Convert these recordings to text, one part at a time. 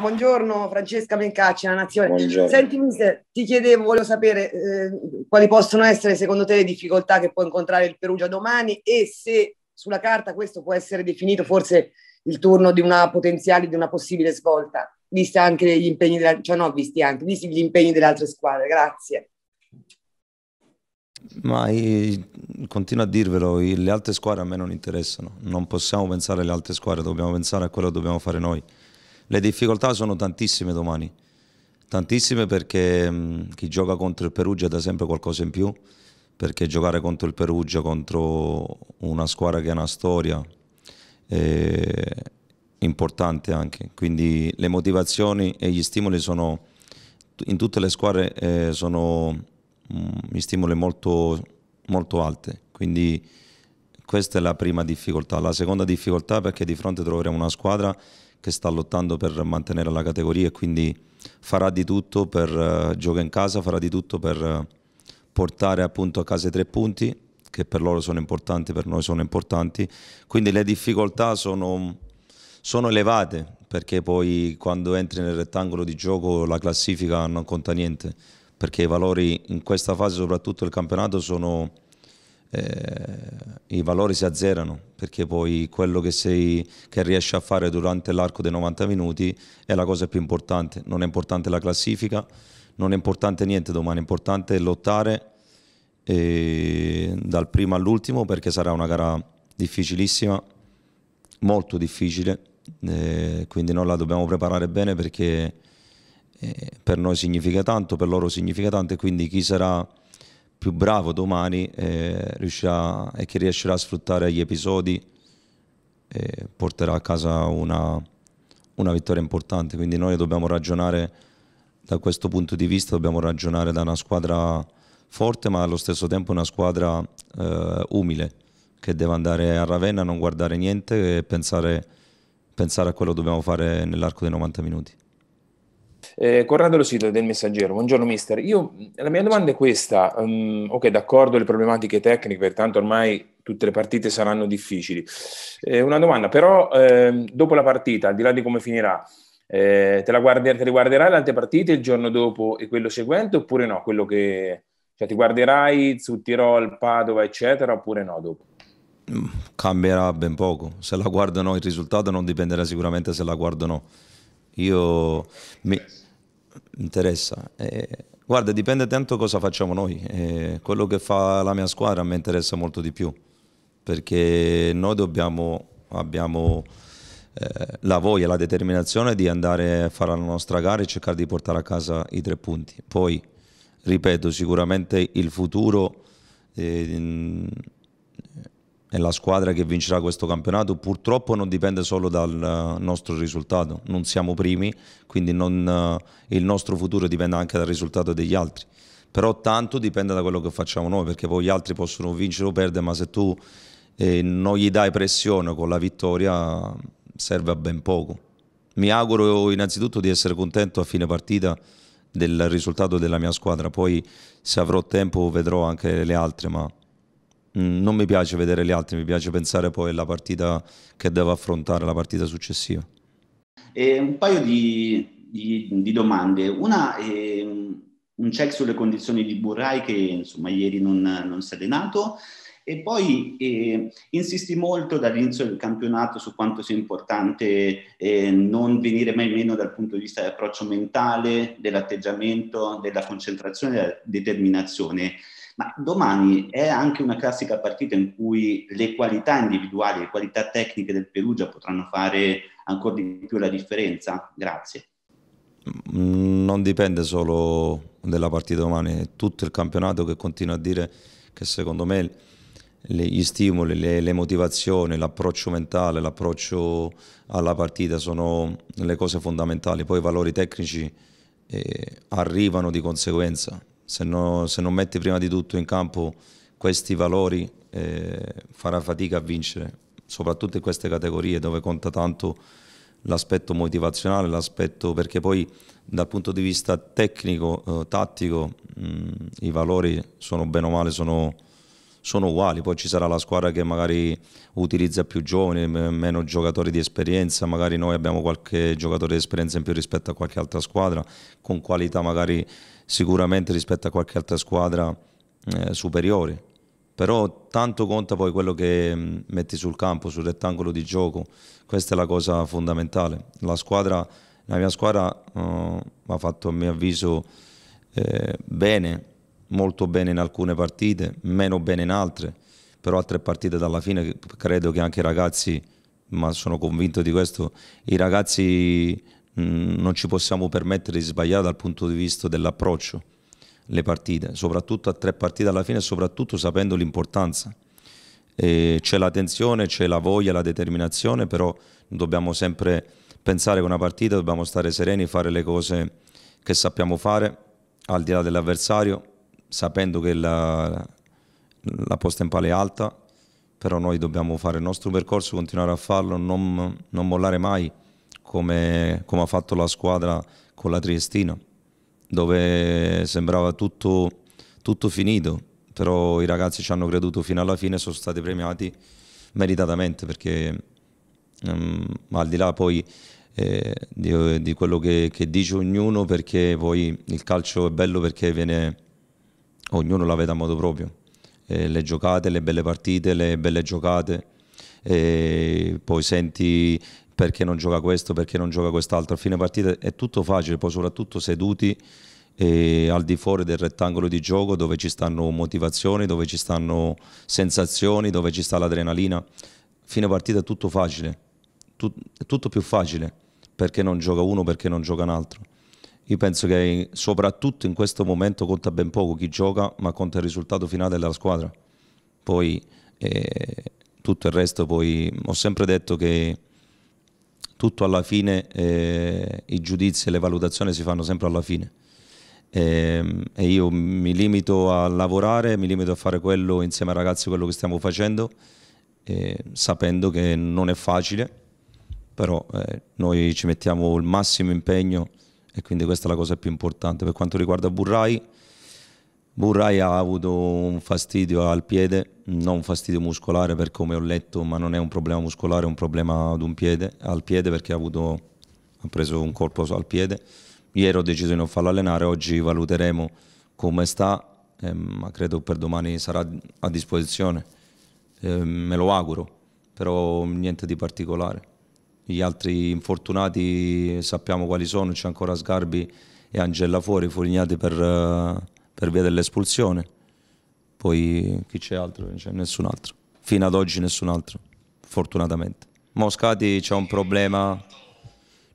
buongiorno Francesca Bencacci, La Nazione. Buongiorno. Sentimi, se ti chiedevo, voglio sapere eh, quali possono essere secondo te le difficoltà che può incontrare il Perugia domani e se sulla carta questo può essere definito forse il turno di una potenziale, di una possibile svolta, visti anche gli impegni, della, cioè no, visti anche, visti gli impegni delle altre squadre. Grazie. Ma continuo a dirvelo, le altre squadre a me non interessano, non possiamo pensare alle altre squadre, dobbiamo pensare a quello che dobbiamo fare noi. Le difficoltà sono tantissime domani, tantissime perché mh, chi gioca contro il Perugia dà sempre qualcosa in più, perché giocare contro il Perugia, contro una squadra che ha una storia, è importante anche. Quindi le motivazioni e gli stimoli sono, in tutte le squadre eh, sono mh, stimoli molto, molto alte. Quindi questa è la prima difficoltà. La seconda difficoltà è perché di fronte troveremo una squadra che sta lottando per mantenere la categoria e quindi farà di tutto per uh, eh, giocare in casa, farà di tutto per uh, portare appunto a casa i tre punti che per loro sono importanti, per noi sono importanti, quindi le difficoltà sono, sono elevate perché poi quando entri nel rettangolo di gioco la classifica non conta niente perché i valori in questa fase soprattutto del campionato sono eh, i valori si azzerano perché poi quello che, sei, che riesci a fare durante l'arco dei 90 minuti è la cosa più importante. Non è importante la classifica, non è importante niente domani, è importante lottare eh, dal primo all'ultimo perché sarà una gara difficilissima, molto difficile, eh, quindi noi la dobbiamo preparare bene perché eh, per noi significa tanto, per loro significa tanto e quindi chi sarà più bravo domani eh, riuscirà, e che riuscirà a sfruttare gli episodi eh, porterà a casa una, una vittoria importante. Quindi noi dobbiamo ragionare da questo punto di vista, dobbiamo ragionare da una squadra forte ma allo stesso tempo una squadra eh, umile che deve andare a Ravenna, non guardare niente e pensare, pensare a quello che dobbiamo fare nell'arco dei 90 minuti. Eh, Corrado Losido del Messaggero, buongiorno mister. Io, la mia domanda è questa, um, ok d'accordo le problematiche tecniche, pertanto ormai tutte le partite saranno difficili. Eh, una domanda però, eh, dopo la partita, al di là di come finirà, eh, te, la guardi- te le guarderai le altre partite il giorno dopo e quello seguente oppure no? Quello che, cioè, ti guarderai su Tirol, Padova, eccetera, oppure no dopo? Mm, cambierà ben poco. Se la guardo o no, il risultato non dipenderà sicuramente se la guardo o no. Io mi, interessa. Eh, guarda, dipende tanto cosa facciamo noi. Eh, quello che fa la mia squadra a me interessa molto di più, perché noi dobbiamo, abbiamo eh, la voglia, la determinazione di andare a fare la nostra gara e cercare di portare a casa i tre punti. Poi, ripeto, sicuramente il futuro... Eh, e la squadra che vincerà questo campionato purtroppo non dipende solo dal eh, nostro risultato, non siamo primi, quindi non, eh, il nostro futuro dipende anche dal risultato degli altri, però tanto dipende da quello che facciamo noi, perché poi gli altri possono vincere o perdere, ma se tu eh, non gli dai pressione con la vittoria serve a ben poco. Mi auguro innanzitutto di essere contento a fine partita del risultato della mia squadra, poi se avrò tempo vedrò anche le altre, ma Mm, non mi piace vedere gli altri, mi piace pensare poi alla partita che devo affrontare, la partita successiva. Eh, un paio di, di, di domande. Una è mm, un check sulle condizioni di Burrai che insomma ieri non, non si è allenato. E poi eh, insisti molto dall'inizio del campionato su quanto sia importante eh, non venire mai meno dal punto di vista dell'approccio mentale, dell'atteggiamento, della concentrazione, della determinazione. Ma domani è anche una classica partita in cui le qualità individuali, le qualità tecniche del Perugia potranno fare ancora di più la differenza? Grazie. Mm, non dipende solo della partita domani, è tutto il campionato che continua a dire che secondo me gli stimoli, le, le motivazioni, l'approccio mentale, l'approccio alla partita sono le cose fondamentali, poi i valori tecnici eh, arrivano di conseguenza se, no, se non metti prima di tutto in campo questi valori eh, farà fatica a vincere, soprattutto in queste categorie dove conta tanto l'aspetto motivazionale, l'aspetto perché poi dal punto di vista tecnico, eh, tattico, mh, mm, i valori sono bene o male, sono sono uguali, poi ci sarà la squadra che magari utilizza più giovani, meno giocatori di esperienza, magari noi abbiamo qualche giocatore di esperienza in più rispetto a qualche altra squadra, con qualità magari sicuramente rispetto a qualche altra squadra eh, superiori, però tanto conta poi quello che metti sul campo, sul rettangolo di gioco, questa è la cosa fondamentale. La, squadra, la mia squadra uh, ha fatto a mio avviso eh, bene molto bene in alcune partite, meno bene in altre, però altre partite dalla fine credo che anche i ragazzi, ma sono convinto di questo, i ragazzi mh, mm, non ci possiamo permettere di sbagliare dal punto di vista dell'approccio le partite, soprattutto a tre partite alla fine soprattutto sapendo l'importanza. c'è la tensione, c'è la voglia, la determinazione, però dobbiamo sempre pensare che una partita dobbiamo stare sereni, fare le cose che sappiamo fare, al di là dell'avversario, sapendo che la, la posta in palla è alta, però noi dobbiamo fare il nostro percorso, continuare a farlo, non, non mollare mai come, come, ha fatto la squadra con la Triestina, dove sembrava tutto, tutto finito, però i ragazzi ci hanno creduto fino alla fine e sono stati premiati meritatamente perché um, al di là poi eh, di, di, quello che, che dice ognuno perché poi il calcio è bello perché viene ognuno la vede a modo proprio. Eh, le giocate, le belle partite, le belle giocate, eh, poi senti perché non gioca questo, perché non gioca quest'altro. A fine partita è tutto facile, poi soprattutto seduti eh, al di fuori del rettangolo di gioco dove ci stanno motivazioni, dove ci stanno sensazioni, dove ci sta l'adrenalina. Fine partita è tutto facile, tut- è tutto più facile perché non gioca uno, perché non gioca un altro. Io penso che soprattutto in questo momento conta ben poco chi gioca, ma conta il risultato finale della squadra. Poi eh, tutto il resto, poi ho sempre detto che tutto alla fine, eh, i giudizi e le valutazioni si fanno sempre alla fine. E, ehm, e io mi limito a lavorare, mi limito a fare quello insieme ai ragazzi, quello che stiamo facendo, eh, sapendo che non è facile, però eh, noi ci mettiamo il massimo impegno e quindi questa è la cosa più importante. Per quanto riguarda Burrai, Burrai ha avuto un fastidio al piede, non un fastidio muscolare per come ho letto, ma non è un problema muscolare, è un problema ad un piede, al piede perché ha, avuto, ha preso un colpo al piede. Ieri ho deciso di non farlo allenare, oggi valuteremo come sta, eh, ma credo per domani sarà a disposizione, eh, me lo auguro, però niente di particolare gli altri infortunati sappiamo quali sono, c'è ancora Sgarbi e Angella fuori, Furignati per, eh, per via dell'espulsione, poi chi c'è altro? c'è nessun altro, fino ad oggi nessun altro, fortunatamente. Moscati c'è un problema,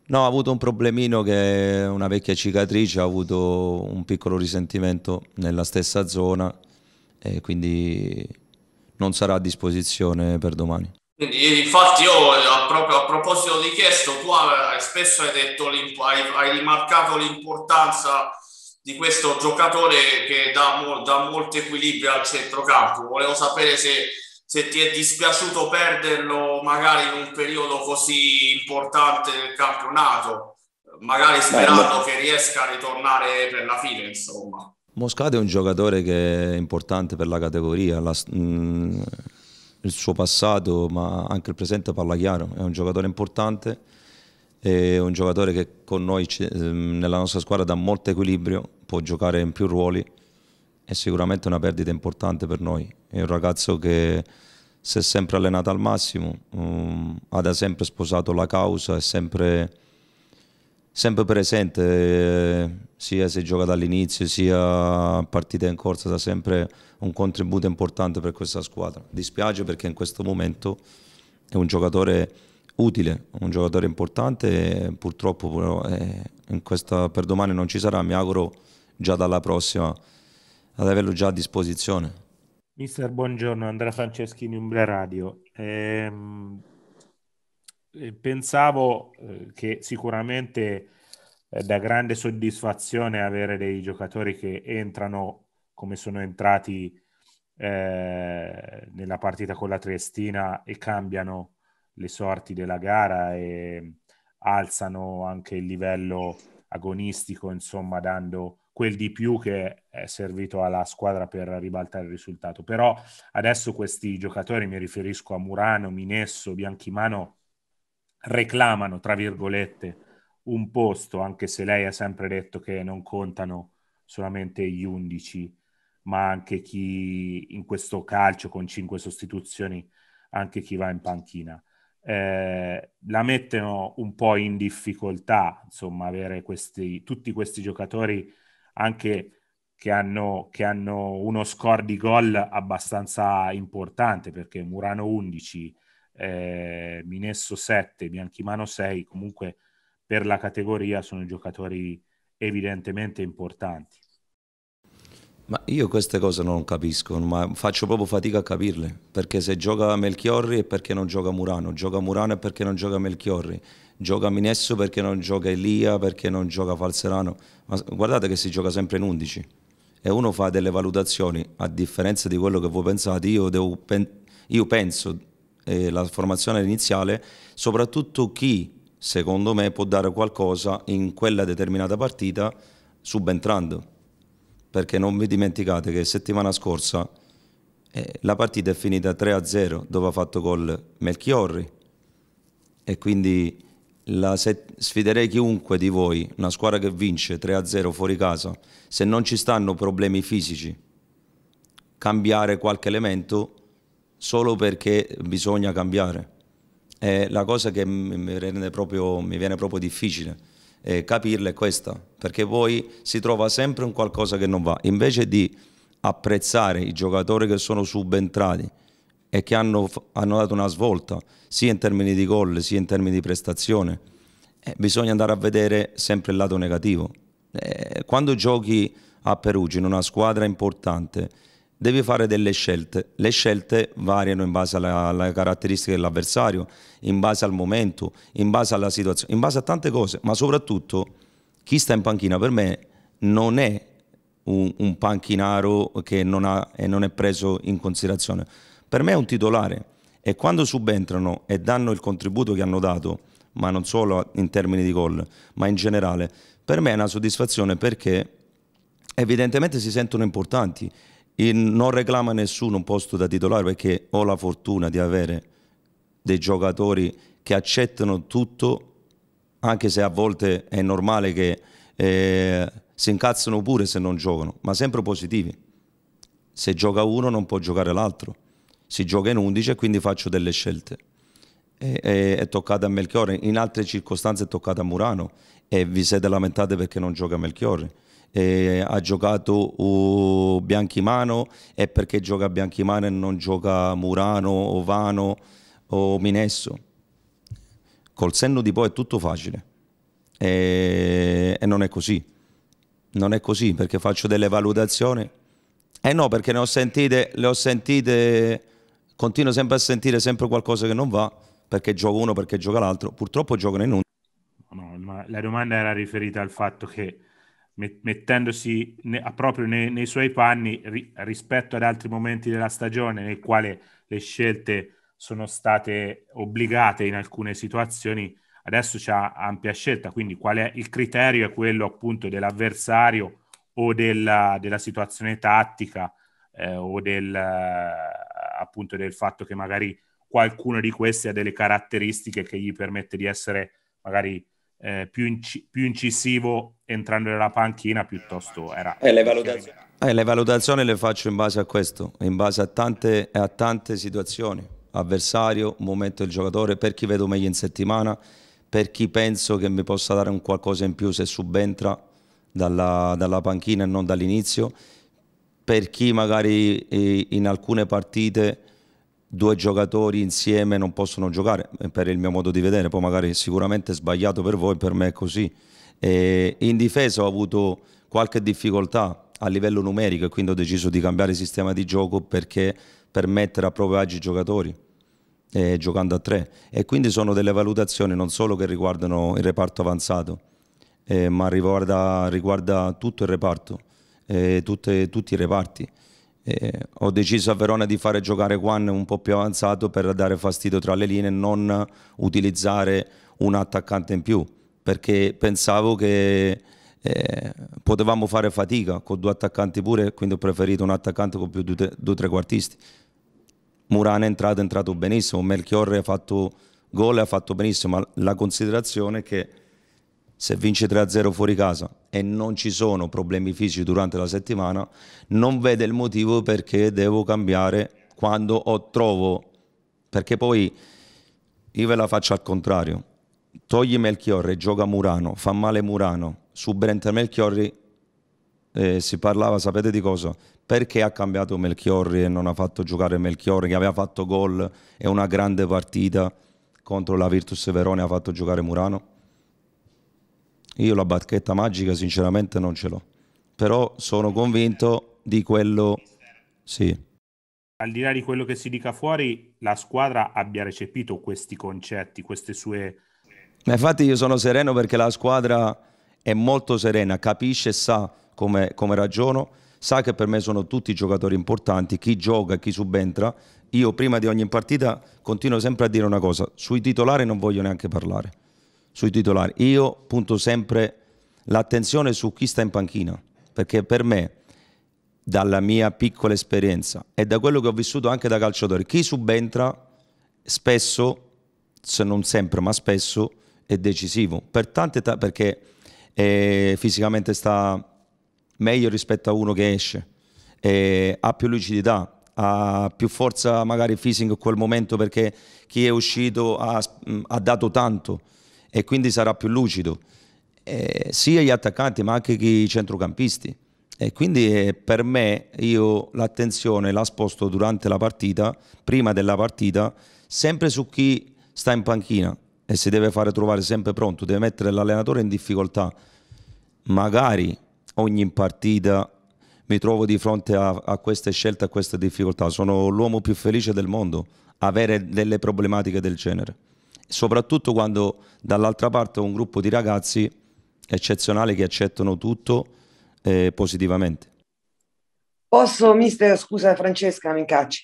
no ha avuto un problemino che è una vecchia cicatrice, ha avuto un piccolo risentimento nella stessa zona e quindi non sarà a disposizione per domani infatti, io proprio a proposito di chiesto, tu hai, spesso hai detto, hai, hai rimarcato l'importanza di questo giocatore che dà, dà, molto equilibrio al centrocampo. Volevo sapere se, se, ti è dispiaciuto perderlo magari in un periodo così importante del campionato, magari sperando Beh, che riesca a ritornare per la fine, insomma. Moscato è un giocatore che è importante per la categoria, la, mh, mm, il suo passato, ma anche il presente parla chiaro. È un giocatore importante, è un giocatore che con noi ehm, nella nostra squadra dà molto equilibrio, può giocare in più ruoli, è sicuramente una perdita importante per noi. È un ragazzo che si è sempre allenato al massimo, um, ha da sempre sposato la causa, è sempre sempre presente, eh, sia se gioca dall'inizio, sia partita in corsa, da sempre un contributo importante per questa squadra. Dispiace perché in questo momento è un giocatore utile, un giocatore importante, purtroppo però, eh, questa, per domani non ci sarà, mi auguro già dalla prossima ad averlo già a disposizione. Mister, buongiorno, Andrea Franceschini, Umbria Radio. Ehm eh, pensavo eh, che sicuramente eh, da grande soddisfazione avere dei giocatori che entrano come sono entrati eh, nella partita con la Triestina e cambiano le sorti della gara e alzano anche il livello agonistico, insomma, dando quel di più che è servito alla squadra per ribaltare il risultato. Però adesso questi giocatori, mi riferisco a Murano, Minesso, Bianchimano, reclamano, tra virgolette, un posto, anche se lei ha sempre detto che non contano solamente gli 11, ma anche chi in questo calcio con 5 sostituzioni, anche chi va in panchina. Eh, la mettono un po' in difficoltà, insomma, avere questi, tutti questi giocatori anche che hanno, che hanno uno score di gol abbastanza importante, perché Murano 11, eh, Minesso 7, Bianchimano 6, comunque per la categoria sono giocatori evidentemente importanti. Ma io queste cose non capisco, ma faccio proprio fatica a capirle, perché se gioca Melchiorri è perché non gioca Murano, gioca Murano è perché non gioca Melchiorri, gioca Minesso perché non gioca Elia, perché non gioca Falserano, ma guardate che si gioca sempre in 11 e uno fa delle valutazioni, a differenza di quello che voi pensate, io, devo, io penso eh, la formazione iniziale, soprattutto chi secondo me può dare qualcosa in quella determinata partita subentrando. Perché non vi dimenticate che settimana scorsa eh, la partita è finita 3-0 dove ha fatto gol Melchiorri e quindi sfiderei chiunque di voi, una squadra che vince 3-0 fuori casa, se non ci stanno problemi fisici, cambiare qualche elemento solo perché bisogna cambiare. È la cosa che mi, rende proprio, mi viene proprio difficile eh, capirla è questa, perché poi si trova sempre un qualcosa che non va. Invece di apprezzare i giocatori che sono subentrati e che hanno, hanno dato una svolta, sia in termini di gol, sia in termini di prestazione, eh, bisogna andare a vedere sempre il lato negativo. Eh, quando giochi a Perugia in una squadra importante, devi fare delle scelte. Le scelte variano in base alla, alle caratteristiche dell'avversario, in base al momento, in base alla situazione, in base a tante cose, ma soprattutto chi sta in panchina per me non è un, un panchinaro che non, ha, non è preso in considerazione. Per me è un titolare e quando subentrano e danno il contributo che hanno dato, ma non solo in termini di gol, ma in generale, per me è una soddisfazione perché evidentemente si sentono importanti in, non reclama nessuno un posto da titolare perché ho la fortuna di avere dei giocatori che accettano tutto, anche se a volte è normale che eh, si incazzano pure se non giocano, ma sempre positivi. Se gioca uno non può giocare l'altro, si gioca in 11 e quindi faccio delle scelte. E, e, è toccato a Melchiorre, in altre circostanze è toccato a Murano e vi siete lamentati perché non gioca Melchiorre eh, ha giocato uh, Bianchimano è perché gioca Bianchimano e non gioca Murano, Vano o Minesso. Col senno di poi è tutto facile e, e non è così. Non è così perché faccio delle valutazioni. Eh no, perché ne ho sentite, le ho sentite, continuo sempre a sentire sempre qualcosa che non va, perché gioca uno, perché gioca l'altro. Purtroppo giocano in un... No, ma la domanda era riferita al fatto che mettendosi a proprio nei, nei suoi panni ri, rispetto ad altri momenti della stagione nel quale le scelte sono state obbligate in alcune situazioni, adesso c'è ampia scelta, quindi qual è il criterio è quello appunto dell'avversario o della, della situazione tattica eh, o del, appunto del fatto che magari qualcuno di questi ha delle caratteristiche che gli permette di essere magari eh, più, inc- più, incisivo entrando nella panchina piuttosto era... Eh, le, valutazioni. Eh, le valutazioni le faccio in base a questo, in base a tante, a tante situazioni, avversario, momento del giocatore, per chi vedo meglio in settimana, per chi penso che mi possa dare un qualcosa in più se subentra dalla, dalla panchina e non dall'inizio, per chi magari eh, in alcune partite due giocatori insieme non possono giocare, eh, per il mio modo di vedere, poi magari sicuramente è sbagliato per voi, per me è così. E in difesa ho avuto qualche difficoltà a livello numerico e quindi ho deciso di cambiare sistema di gioco perché permettere a proprio agi i giocatori. Eh, giocando a tre e quindi sono delle valutazioni non solo che riguardano il reparto avanzato eh, ma riguarda, riguarda, tutto il reparto eh, tutte, tutti i reparti eh, ho deciso a Verona di fare giocare Juan un po' più avanzato per dare fastidio tra le linee e non utilizzare un attaccante in più, perché pensavo che eh, potevamo fare fatica con due attaccanti pure, quindi ho preferito un attaccante con più due, tre quartisti Murano è entrato, è entrato benissimo, Melchiorre ha fatto gol e ha fatto benissimo, ma la considerazione è che se vince 3-0 fuori casa e non ci sono problemi fisici durante la settimana, non vede il motivo perché devo cambiare quando ho trovo, perché poi io ve la faccio al contrario, togli Melchiorre, gioca Murano, fa male Murano, subentra Melchiorri, eh, si parlava, sapete di cosa? Perché ha cambiato Melchiorri e non ha fatto giocare Melchiorri, che aveva fatto gol e una grande partita contro la Virtus Verone, ha fatto giocare Murano? Io la bacchetta magica sinceramente non ce l'ho, però sono convinto di quello... Sì. Al di là di quello che si dica fuori, la squadra abbia recepito questi concetti, queste sue... Ma infatti io sono sereno perché la squadra è molto serena, capisce e sa come, come ragiono, sa che per me sono tutti giocatori importanti, chi gioca, chi subentra. Io prima di ogni partita continuo sempre a dire una cosa, sui titolari non voglio neanche parlare sui titolari. Io punto sempre l'attenzione su chi sta in panchina, perché per me, dalla mia piccola esperienza e da quello che ho vissuto anche da calciatore, chi subentra spesso, se non sempre, ma spesso è decisivo, per tante ta- perché eh, fisicamente sta meglio rispetto a uno che esce, eh, ha più lucidità, ha più forza magari fisica in quel momento perché chi è uscito ha, ha dato tanto e quindi sarà più lucido, eh, sia gli attaccanti ma anche i centrocampisti. E quindi eh, per me io l'attenzione la sposto durante la partita, prima della partita, sempre su chi sta in panchina e si deve fare trovare sempre pronto, deve mettere l'allenatore in difficoltà. Magari ogni partita mi trovo di fronte a, a queste scelte, a queste difficoltà. Sono l'uomo più felice del mondo, avere delle problematiche del genere soprattutto quando dall'altra parte ho un gruppo di ragazzi eccezionali che accettano tutto eh, positivamente. Posso, mister, scusa Francesca, mi cacci.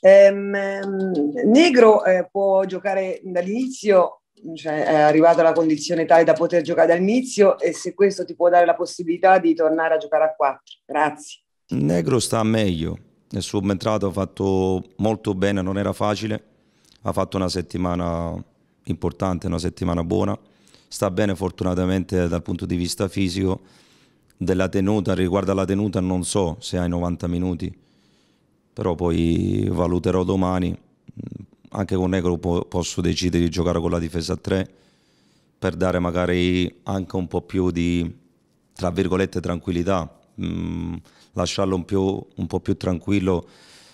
Ehm, ehm Negro eh, può giocare dall'inizio, cioè è arrivato alla condizione tale da poter giocare dall'inizio e se questo ti può dare la possibilità di tornare a giocare a 4. Grazie. Negro sta meglio, è subentrato, ha fatto molto bene, non era facile, ha fatto una settimana importante, una settimana buona, sta bene fortunatamente dal punto di vista fisico, della tenuta, riguardo alla tenuta non so se hai 90 minuti, però poi valuterò domani, mm, anche con Negro posso decidere di giocare con la difesa a 3 per dare magari anche un po' più di, tra virgolette, tranquillità, mh, mm, lasciarlo un, più, un, po' più tranquillo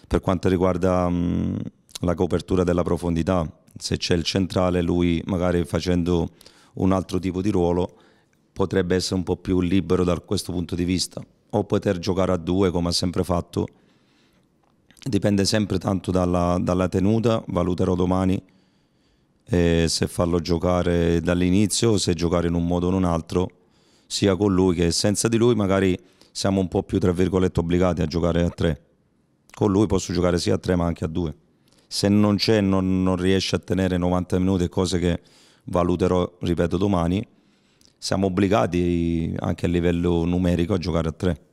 per quanto riguarda mh, mm, la copertura della profondità se c'è il centrale lui magari facendo un altro tipo di ruolo potrebbe essere un po' più libero da questo punto di vista o poter giocare a due come ha sempre fatto dipende sempre tanto dalla, dalla tenuta valuterò domani eh, se farlo giocare dall'inizio o se giocare in un modo o in un altro sia con lui che senza di lui magari siamo un po' più tra virgolette obbligati a giocare a tre con lui posso giocare sia a tre ma anche a due se non c'è non, non riesce a tenere 90 minuti, cose che valuterò, ripeto, domani, siamo obbligati anche a livello numerico a giocare a tre.